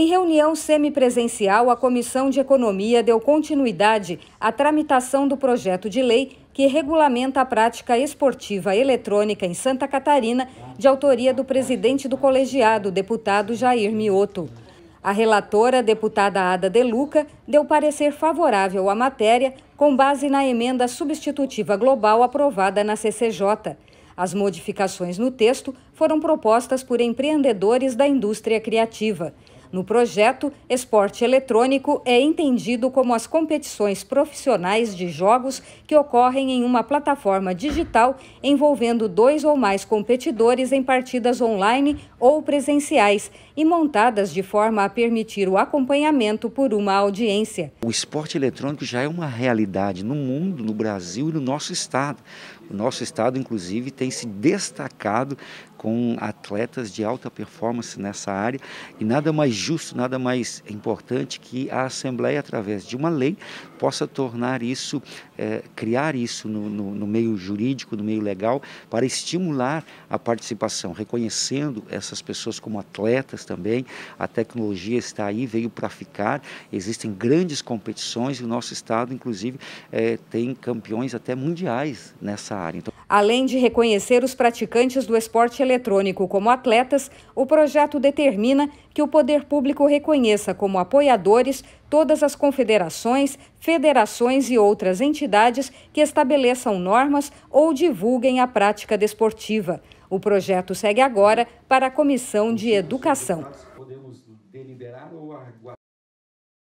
Em reunião semipresencial, a Comissão de Economia deu continuidade à tramitação do projeto de lei que regulamenta a prática esportiva eletrônica em Santa Catarina, de autoria do presidente do colegiado, deputado Jair Mioto. A relatora, deputada Ada Deluca, deu parecer favorável à matéria, com base na emenda substitutiva global aprovada na CCJ. As modificações no texto foram propostas por empreendedores da indústria criativa. No projeto, esporte eletrônico é entendido como as competições profissionais de jogos que ocorrem em uma plataforma digital envolvendo dois ou mais competidores em partidas online ou presenciais e montadas de forma a permitir o acompanhamento por uma audiência. O esporte eletrônico já é uma realidade no mundo, no Brasil e no nosso estado. O nosso estado, inclusive, tem se destacado com atletas de alta performance nessa área e nada mais justo, nada mais importante que a Assembleia, através de uma lei, possa tornar isso, é, criar isso no, no, no, meio jurídico, no meio legal, para estimular a participação, reconhecendo essas pessoas como atletas também. A tecnologia está aí, veio para ficar, existem grandes competições e o nosso estado, inclusive, é, tem campeões até mundiais nessa área. Então... Além de reconhecer os praticantes do esporte eletrônico como atletas, o projeto determina que o poder público reconheça como apoiadores todas as confederações, federações e outras entidades que estabeleçam normas ou divulguem a prática desportiva. O projeto segue agora para a Comissão de Educação.